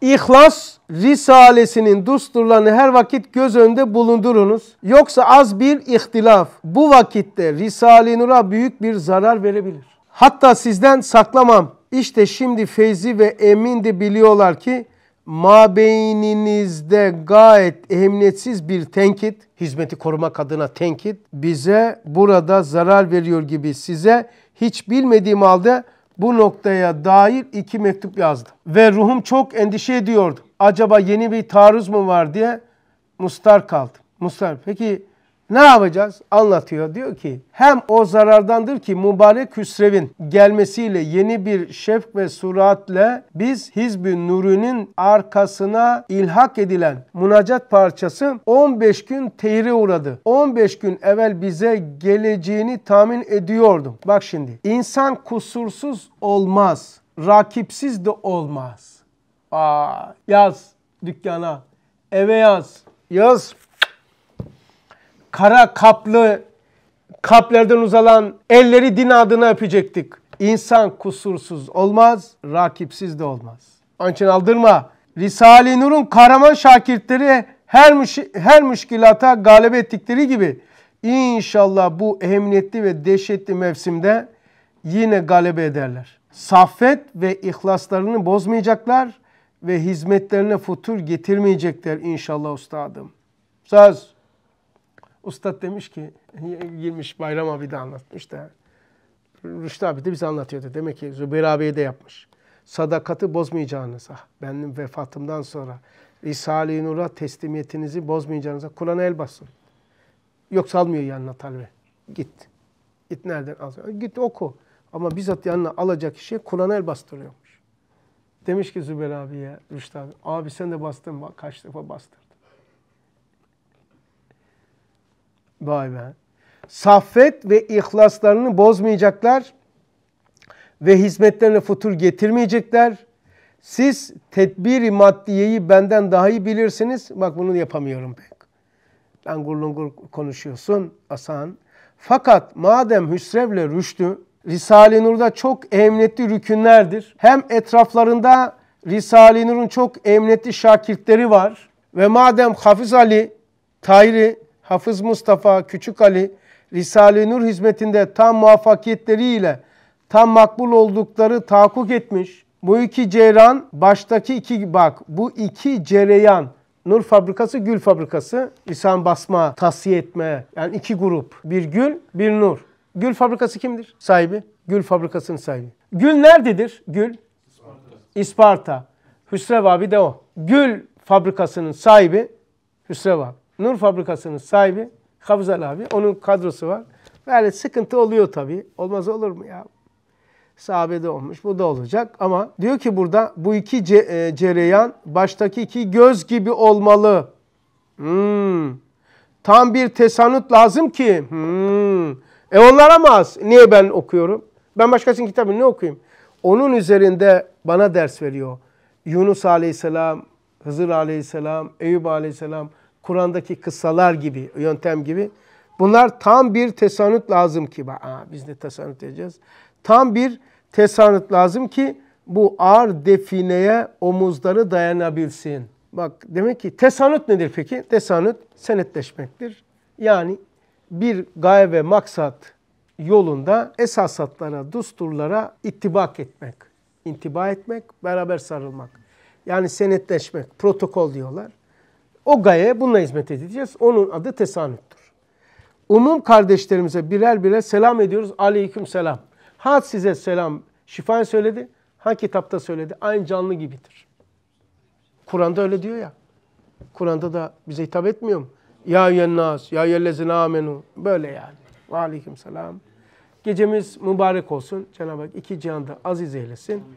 İhlas Risalesinin dusturlarını her vakit göz önünde bulundurunuz. Yoksa az bir ihtilaf bu vakitte Risale-i Nur'a büyük bir zarar verebilir. Hatta sizden saklamam. İşte şimdi Feyzi ve Emin de biliyorlar ki mabeyninizde gayet ehemmiyetsiz bir tenkit, hizmeti korumak adına tenkit bize burada zarar veriyor gibi size hiç bilmediğim halde bu noktaya dair iki mektup yazdı. Ve ruhum çok endişe ediyordu. Acaba yeni bir taarruz mu var diye mustar kaldı. Mustar peki ne yapacağız? Anlatıyor. Diyor ki hem o zarardandır ki mübarek Hüsrev'in gelmesiyle yeni bir şefk ve suratle biz Hizb-i Nuri'nin arkasına ilhak edilen münacat parçası 15 gün tehire uğradı. 15 gün evvel bize geleceğini tahmin ediyordum. Bak şimdi insan kusursuz olmaz. Rakipsiz de olmaz. Aa, yaz dükkana. Eve yaz. Yaz kara kaplı kalplerden uzalan elleri din adına öpecektik. İnsan kusursuz olmaz, rakipsiz de olmaz. Onun için aldırma. Risale-i Nur'un kahraman şakirtleri her, müş her müşkilata galip ettikleri gibi inşallah bu emniyetli ve dehşetli mevsimde yine galip ederler. Saffet ve ihlaslarını bozmayacaklar ve hizmetlerine futur getirmeyecekler inşallah ustadım. Söz. Ustad demiş ki, girmiş Bayram abi de anlatmış da. Rüştü abi de bize anlatıyordu. Demek ki Zübeyir abiye de yapmış. Sadakati bozmayacağınıza, ah, benim vefatımdan sonra Risale-i Nur'a teslimiyetinizi bozmayacağınıza Kur'an'a el basın. Yok salmıyor yanına talebe. Git. Git nereden alsın? Git oku. Ama bizzat yanına alacak kişiye Kur'an'a el bastırıyormuş. Demiş ki Zübeyir abiye, Rüştü abi, abi sen de bastın, kaç defa bastın. Vay be. Saffet ve ihlaslarını bozmayacaklar ve hizmetlerine futur getirmeyecekler. Siz tedbiri maddiyeyi benden daha iyi bilirsiniz. Bak bunu yapamıyorum pek. Ben gurlungur konuşuyorsun Asan. Fakat madem hüsrevle rüştü, Risale-i Nur'da çok emniyetli rükünlerdir. Hem etraflarında Risale-i Nur'un çok emniyetli şakirtleri var. Ve madem Hafiz Ali, Tayri, Hafız Mustafa, Küçük Ali, Risale-i Nur hizmetinde tam muvaffakiyetleriyle tam makbul oldukları tahakkuk etmiş. Bu iki ceyran baştaki iki bak bu iki cereyan Nur fabrikası, gül fabrikası. İslam basma, tasfiye etme. Yani iki grup. Bir gül, bir nur. Gül fabrikası kimdir? Sahibi. Gül fabrikasının sahibi. Gül nerededir? Gül? İsparta. İsparta. Hüsrev abi de o. Gül fabrikasının sahibi Hüsrev abi. Nur fabrikasının sahibi Kabzel abi. Onun kadrosu var. Böyle sıkıntı oluyor tabii. Olmaz olur mu ya? Sahabede olmuş. Bu da olacak. Ama diyor ki burada bu iki ce, e, cereyan baştaki iki göz gibi olmalı. Hmm. Tam bir tesanut lazım ki. Hmm. E onlara mı az? Niye ben okuyorum? Ben başkasının kitabını ne okuyayım? Onun üzerinde bana ders veriyor. Yunus aleyhisselam, Hızır aleyhisselam, Eyüp aleyhisselam, Kur'an'daki kıssalar gibi, yöntem gibi. Bunlar tam bir tesanüt lazım ki, aa, biz de tesanüt edeceğiz. Tam bir tesanüt lazım ki bu ağır defineye omuzları dayanabilsin. Bak demek ki tesanüt nedir peki? Tesanüt senetleşmektir. Yani bir gaye ve maksat yolunda esas hatlara, dusturlara ittibak etmek, intiba etmek, beraber sarılmak. Yani senetleşmek, protokol diyorlar. O gayeye bununla hizmet edeceğiz. Onun adı tesanüttür. Umum kardeşlerimize birer birer selam ediyoruz. Aleyküm selam. Ha size selam şifaen söyledi, ha kitapta söyledi. Aynı canlı gibidir. Kur'an'da öyle diyor ya. Kur'an'da da bize hitap etmiyor mu? Ya yennas, ya yellezine amenu. Böyle yani. Ve aleyküm selam. Gecemiz mübarek olsun. Cenab-ı Hak iki cihanda aziz eylesin.